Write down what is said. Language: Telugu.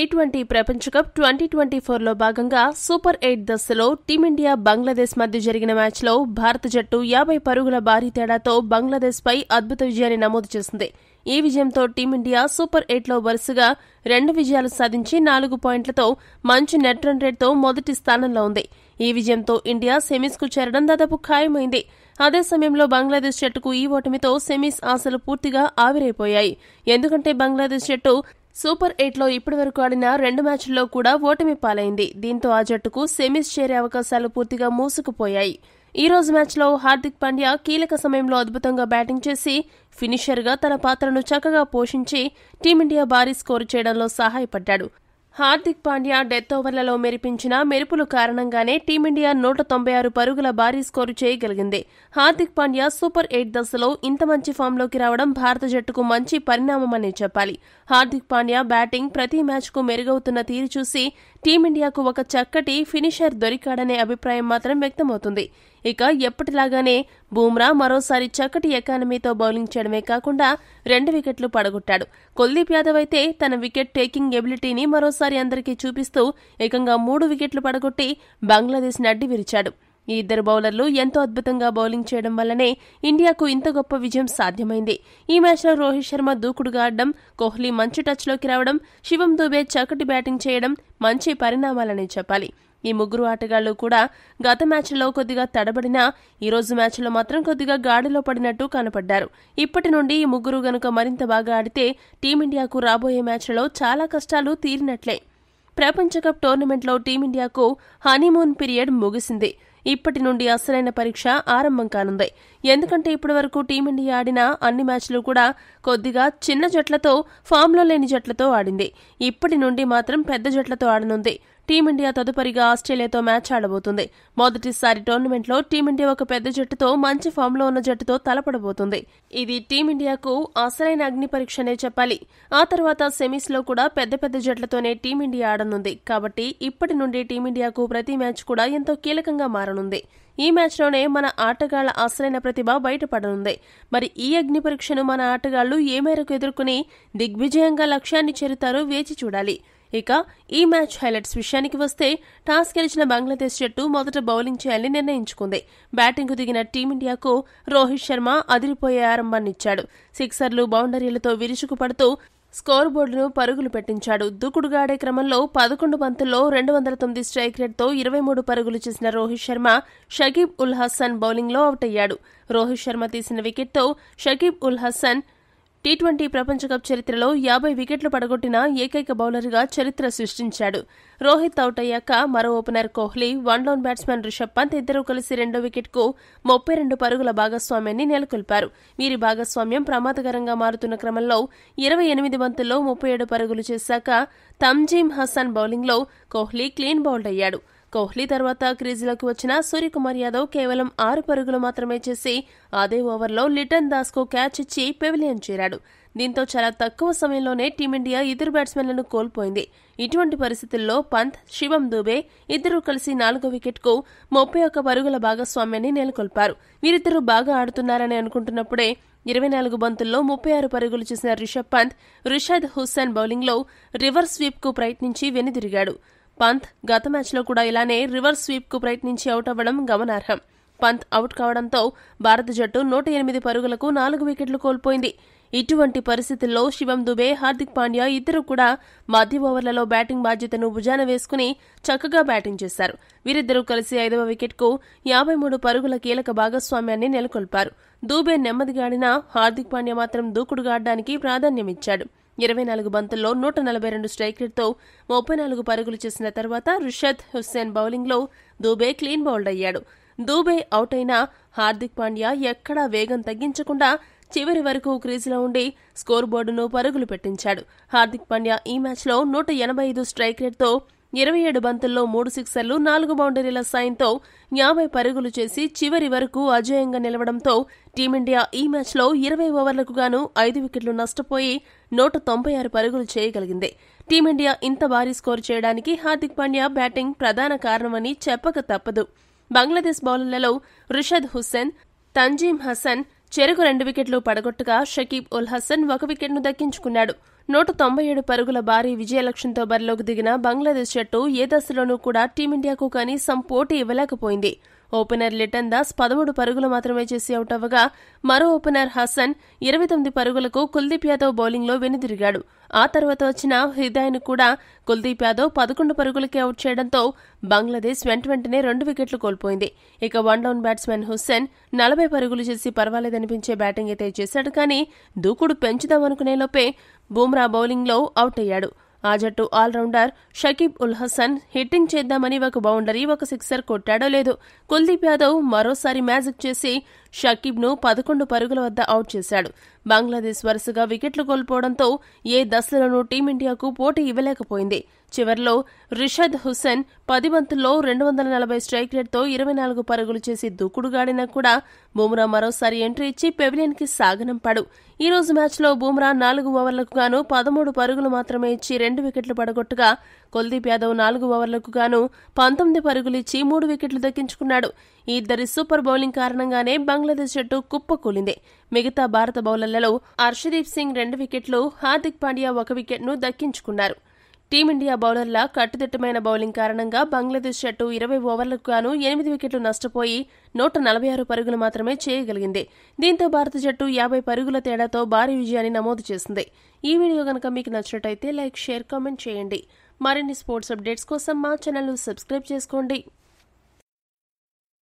టీ ట్వంటీ ప్రపంచ కప్ ట్వంటీ ట్వంటీ ఫోర్లో భాగంగా సూపర్ ఎయిట్ దశలో టీమిండియా బంగ్లాదేశ్ మధ్య జరిగిన మ్యాచ్లో భారత జట్టు యాభై పరుగుల భారీ తేడాతో బంగ్లాదేశ్ పై అద్భుత విజయాన్ని నమోదు చేసింది ఈ విజయంతో టీమిండియా సూపర్ ఎయిట్లో వరుసగా రెండు విజయాలు సాధించి నాలుగు పాయింట్లతో మంచి నెట్ రన్ రేట్తో మొదటి స్థానంలో ఉంది ఈ విజయంతో ఇండియా సెమీస్కు చేరడం దాదాపు ఖాయమైంది అదే సమయంలో బంగ్లాదేశ్ జట్టుకు ఈ ఓటమితో సెమీస్ ఆశలు పూర్తిగా ఆవిరైపోయాయి ఎందుకంటే బంగ్లాదేశ్ జట్టు సూపర్ ఎయిట్లో ఇప్పటి వరకు ఆడిన రెండు మ్యాచ్ల్లో కూడా ఓటమి పాలైంది దీంతో ఆ జట్టుకు సెమీస్ చేరే అవకాశాలు పూర్తిగా మూసుకుపోయాయి ఈ రోజు మ్యాచ్లో హార్దిక్ పాండ్యా కీలక సమయంలో అద్భుతంగా బ్యాటింగ్ చేసి ఫినిషర్గా తన పాత్రను చక్కగా పోషించి టీమిండియా భారీ స్కోరు చేయడంలో సహాయపడ్డాడు హార్దిక్ పాండ్యా డెత్ ఓవర్లలో మెరిపించిన మెరుపుల కారణంగానే టీమిండియా నూట తొంభై ఆరు పరుగుల భారీ స్కోరు చేయగలిగింది హార్దిక్ పాండ్యా సూపర్ ఎయిట్ దశలో ఇంత మంచి ఫామ్లోకి రావడం భారత జట్టుకు మంచి పరిణామమని చెప్పాలి హార్దిక్ పాండ్యా బ్యాటింగ్ ప్రతి మ్యాచ్కు మెరుగవుతున్న తీరు చూసి టీమిండియాకు ఒక చక్కటి ఫినిషర్ దొరికాడనే అభిప్రాయం మాత్రం వ్యక్తమవుతుంది ఇక ఎప్పటిలాగానే బూమ్రా మరోసారి చక్కటి ఎకానమీతో బౌలింగ్ చేయడమే కాకుండా రెండు వికెట్లు పడగొట్టాడు కుల్దీప్ యాదవ్ అయితే తన వికెట్ టేకింగ్ ఎబిలిటీని మరోసారి అందరికీ చూపిస్తూ ఏకంగా మూడు వికెట్లు పడగొట్టి బంగ్లాదేశ్ నడ్డి విరిచాడు ఈ ఇద్దరు బౌలర్లు ఎంతో అద్భుతంగా బౌలింగ్ చేయడం వల్లనే ఇండియాకు ఇంత గొప్ప విజయం సాధ్యమైంది ఈ మ్యాచ్లో రోహిత్ శర్మ దూకుడుగా ఆడడం కోహ్లీ మంచి టచ్లోకి రావడం శివం దుబే చక్కటి బ్యాటింగ్ చేయడం మంచి పరిణామాలనే చెప్పాలి ఈ ముగ్గురు ఆటగాళ్లు కూడా గత మ్యాచ్లో కొద్దిగా తడబడినా ఈరోజు మ్యాచ్లో మాత్రం కొద్దిగా గాడిలో పడినట్టు కనపడ్డారు ఇప్పటి నుండి ఈ ముగ్గురు గనుక మరింత బాగా ఆడితే టీమిండియాకు రాబోయే మ్యాచ్లో చాలా కష్టాలు తీరినట్లే ప్రపంచకప్ టోర్నమెంట్లో టీమిండియాకు హనీమూన్ పీరియడ్ ముగిసింది ఇప్పటి నుండి అసలైన పరీక్ష ఆరంభం కానుంది ఎందుకంటే ఇప్పటి వరకు టీమిండియా ఆడిన అన్ని మ్యాచ్లు కూడా కొద్దిగా చిన్న జట్లతో ఫామ్లో లేని జట్లతో ఆడింది ఇప్పటి నుండి మాత్రం పెద్ద జట్లతో ఆడనుంది టీమిండియా తదుపరిగా ఆస్ట్రేలియాతో మ్యాచ్ ఆడబోతుంది మొదటిసారి టోర్నమెంట్లో టీమిండియా ఒక పెద్ద జట్టుతో మంచి ఫామ్లో ఉన్న జట్టుతో తలపడబోతుంది ఇది టీమిండియాకు అసలైన అగ్ని పరీక్షనే చెప్పాలి ఆ తర్వాత సెమీస్లో కూడా పెద్ద పెద్ద జట్లతోనే టీమిండియా ఆడనుంది కాబట్టి ఇప్పటి నుండి టీమిండియాకు ప్రతి మ్యాచ్ కూడా ఎంతో కీలకంగా మారనుంది ఈ మ్యాచ్లోనే మన ఆటగాళ్ల అసలైన ప్రతిభ బయటపడనుంది మరి ఈ అగ్ని పరీక్షను మన ఆటగాళ్లు ఏ మేరకు ఎదుర్కొని దిగ్విజయంగా లక్ష్యాన్ని చేరుతారో వేచి చూడాలి ఇక ఈ మ్యాచ్ హైలైట్స్ విషయానికి వస్తే టాస్ గెలిచిన బంగ్లాదేశ్ జట్టు మొదట బౌలింగ్ చేయాలని నిర్ణయించుకుంది బ్యాటింగ్కు దిగిన టీమిండియాకు రోహిత్ శర్మ అదిరిపోయే ఆరంభాన్నిచ్చాడు సిక్సర్లు బౌండరీలతో విరుచుకుపడుతూ స్కోర్ బోర్డును పరుగులు పెట్టించాడు దూకుడుగాడే క్రమంలో పదకొండు బంతుల్లో రెండు వందల తొమ్మిది స్ట్రైక్ రేట్తో ఇరవై మూడు పరుగులు చేసిన రోహిత్ శర్మ షకీబ్ ఉల్ హసన్ బౌలింగ్లో అవుట్ అయ్యాడు రోహిత్ శర్మ తీసిన వికెట్తో షకీబ్ ఉల్ హసన్ టీ ట్వంటీ ప్రపంచకప్ చరిత్రలో యాభై వికెట్లు పడగొట్టిన ఏకైక బౌలర్గా చరిత్ర సృష్టించాడు రోహిత్ అవుట్ అయ్యాక మరో opener Kohli one down batsmen Rishabh Pant ఇద్దరూ కలిసి రెండో వికెట్కు ముప్పై రెండు పరుగుల భాగస్వామ్యాన్ని నెలకొల్పారు వీరి భాగస్వామ్యం ప్రమాదకరంగా మారుతున్న క్రమంలో ఇరవై ఎనిమిది బంతుల్లో ముప్పై ఏడు పరుగులు చేశాక తంజీమ్ హసన్ బౌలింగ్లో కోహ్లీ క్లీన్ బౌల్డ్ అయ్యాడు కోహ్లీ తర్వాత క్రీజులకు వచ్చిన సూర్యకుమార్ యాదవ్ కేవలం ఆరు పరుగులు మాత్రమే చేసి అదే ఓవర్లో లిటన్ దాస్కు క్యాచ్ ఇచ్చి పెవిలియన్ చేరాడు దీంతో చాలా తక్కువ సమయంలోనే టీమిండియా ఇద్దరు బ్యాట్స్మెన్లను కోల్పోయింది ఇటువంటి పరిస్థితుల్లో పంత్ శివం దుబే ఇద్దరూ కలిసి నాలుగో వికెట్కు ముప్పై ఒక్క పరుగుల భాగస్వామ్యాన్ని నెలకొల్పారు వీరిద్దరూ బాగా ఆడుతున్నారని అనుకుంటున్నప్పుడే ఇరవై నాలుగు బంతుల్లో ముప్పై ఆరు పరుగులు చేసిన రిషబ్ పంత్ రిషద్ హుస్సేన్ బౌలింగ్లో రివర్స్ స్వీప్కు ప్రయత్నించి వెనుదిరిగాడు పంత్ గత మ్యాచ్లో కూడా ఇలానే రివర్స్ స్వీప్కు ప్రయత్నించి అవుట్ అవ్వడం గమనార్హం పంత్ అవుట్ కావడంతో భారత జట్టు నూట ఎనిమిది పరుగులకు నాలుగు వికెట్లు కోల్పోయింది ఇటువంటి పరిస్థితుల్లో శివం దుబే హార్దిక్ పాండ్యా ఇద్దరు కూడా మధ్య ఓవర్లలో బ్యాటింగ్ బాధ్యతను భుజాన వేసుకుని చక్కగా బ్యాటింగ్ చేశారు వీరిద్దరూ కలిసి ఐదవ వికెట్కు యాభై మూడు పరుగుల కీలక భాగస్వామ్యాన్ని నెలకొల్పారు దూబే నెమ్మదిగాడినా హార్దిక్ పాండ్యా మాత్రం ఆడడానికి ప్రాధాన్యమిచ్చాడు ఇరవై నాలుగు బంతుల్లో నూట నలభై రెండు రేట్తో ముప్పై నాలుగు పరుగులు చేసిన తర్వాత రుషద్ హుస్సేన్ బౌలింగ్లో దూబే క్లీన్ బౌల్డ్ అయ్యాడు దూబే అవుట్ అయిన హార్దిక్ పాండ్యా ఎక్కడా వేగం తగ్గించకుండా చివరి వరకు క్రీజులో ఉండి స్కోర్ బోర్డును పరుగులు పెట్టించాడు హార్దిక్ పాండ్యా ఈ మ్యాచ్లో నూట ఎనభై ఐదు స్ట్రైక్ రేట్తో ఇరవై ఏడు బంతుల్లో మూడు సిక్సర్లు నాలుగు బౌండరీల సాయంతో యాభై పరుగులు చేసి చివరి వరకు అజేయంగా నిలవడంతో టీమిండియా ఈ మ్యాచ్లో ఇరవై ఓవర్లకు గాను ఐదు వికెట్లు నష్టపోయి నూట తొంభై ఆరు పరుగులు చేయగలిగింది టీమిండియా ఇంత భారీ స్కోర్ చేయడానికి హార్దిక్ పాండ్యా బ్యాటింగ్ ప్రధాన కారణమని చెప్పక తప్పదు బంగ్లాదేశ్ బౌలర్లలో రిషద్ హుస్సేన్ తంజీమ్ హసన్ చెరకు రెండు వికెట్లు పడగొట్టగా షకీబ్ ఉల్ హసన్ ఒక వికెట్ను దక్కించుకున్నాడు నూట తొంభై ఏడు పరుగుల భారీ విజయలక్ష్యంతో బరిలోకి దిగిన బంగ్లాదేశ్ జట్టు ఏ దశలోనూ కూడా టీమిండియాకు కనీసం పోటీ ఇవ్వలేకపోయింది ఓపెనర్ లిటన్ దాస్ పదమూడు పరుగులు మాత్రమే చేసి అవుట్ అవ్వగా మరో ఓపెనర్ హసన్ ఇరవై తొమ్మిది పరుగులకు కుల్దీప్ యాదవ్ బౌలింగ్లో వెనుదిరిగాడు ఆ తర్వాత వచ్చిన హృదయను కూడా కుల్దీప్ యాదవ్ పదకొండు పరుగులకే అవుట్ చేయడంతో బంగ్లాదేశ్ వెంట వెంటనే రెండు వికెట్లు కోల్పోయింది ఇక వన్ డౌన్ బ్యాట్స్మెన్ హుస్సేన్ నలభై పరుగులు చేసి పర్వాలేదనిపించే బ్యాటింగ్ అయితే చేశాడు కానీ దూకుడు పెంచుదామనుకునేలోపే బూమ్రా బౌలింగ్లో అవుట్ అయ్యాడు ఆ జట్టు ఆల్రౌండర్ షకీబ్ ఉల్ హసన్ హిట్టింగ్ చేద్దామని ఒక బౌండరీ ఒక సిక్సర్ కొట్టాడో లేదు కుల్దీప్ యాదవ్ మరోసారి మ్యాజిక్ చేసి షకీబ్ను పదకొండు పరుగుల వద్ద అవుట్ చేశాడు బంగ్లాదేశ్ వరుసగా వికెట్లు కోల్పోవడంతో ఏ దశలోనూ టీమిండియాకు పోటీ ఇవ్వలేకపోయింది చివరిలో రిషద్ హుసేన్ పది బంతుల్లో రెండు వందల నలభై స్ట్రైక్ రేట్తో ఇరవై నాలుగు పరుగులు చేసి దూకుడుగాడినా కూడా బూమ్రా మరోసారి ఎంట్రీ ఇచ్చి పెవిలియన్కి సాగనంపాడు ఈ రోజు మ్యాచ్లో బూమ్రా నాలుగు ఓవర్లకు గాను పదమూడు పరుగులు మాత్రమే ఇచ్చి రెండు వికెట్లు పడగొట్టగా కుల్దీప్ యాదవ్ నాలుగు ఓవర్లకు గాను పంతొమ్మిది పరుగులు ఇచ్చి మూడు వికెట్లు దక్కించుకున్నాడు ఈ ఇద్దరి సూపర్ బౌలింగ్ కారణంగానే బంగ్లాదేశ్ జట్టు కుప్పకూలింది మిగతా భారత బౌలర్లలో హర్షదీప్ సింగ్ రెండు వికెట్లు హార్దిక్ పాండ్యా ఒక వికెట్ను దక్కించుకున్నారు టీమిండియా బౌలర్ల కట్టుదిట్టమైన బౌలింగ్ కారణంగా బంగ్లాదేశ్ జట్టు ఇరవై ఓవర్లకు గాను ఎనిమిది వికెట్లు నష్టపోయి నూట నలభై ఆరు పరుగులు మాత్రమే చేయగలిగింది దీంతో భారత జట్టు యాభై పరుగుల తేడాతో భారీ విజయాన్ని నమోదు చేసింది ఈ వీడియో కనుక మీకు నచ్చినట్టయితే లైక్ షేర్ కామెంట్ చేయండి మరిన్ని స్పోర్ట్స్ అప్డేట్స్ కోసం మా ఛానల్ సబ్స్క్రైబ్ చేసుకోండి